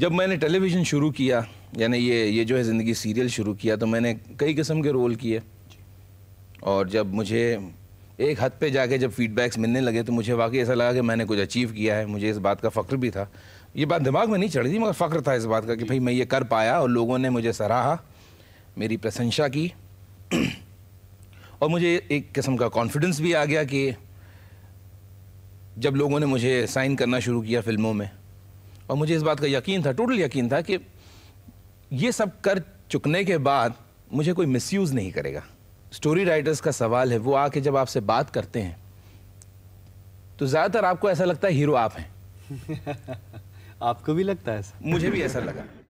जब मैंने टेलीविज़न शुरू किया यानी ये ये जो है ज़िंदगी सीरियल शुरू किया तो मैंने कई किस्म के रोल किए और जब मुझे एक हद पे जाके जब फीडबैक्स मिलने लगे तो मुझे वाकई ऐसा लगा कि मैंने कुछ अचीव किया है मुझे इस बात का फ़ख्र भी था ये बात दिमाग में नहीं चढ़ी थी मगर फ़ख्र था इस बात का कि भाई मैं ये कर पाया और लोगों ने मुझे सराहा मेरी प्रशंसा की और मुझे एक किस्म का कॉन्फिडेंस भी आ गया कि जब लोगों ने मुझे साइन करना शुरू किया फिल्मों में और मुझे इस बात का यकीन था टोटल यकीन था कि ये सब कर चुकने के बाद मुझे कोई मिसयूज़ नहीं करेगा स्टोरी राइटर्स का सवाल है वो आके जब आपसे बात करते हैं तो ज़्यादातर आपको ऐसा लगता है हीरो आप हैं आपको भी लगता है ऐसा मुझे भी ऐसा लगा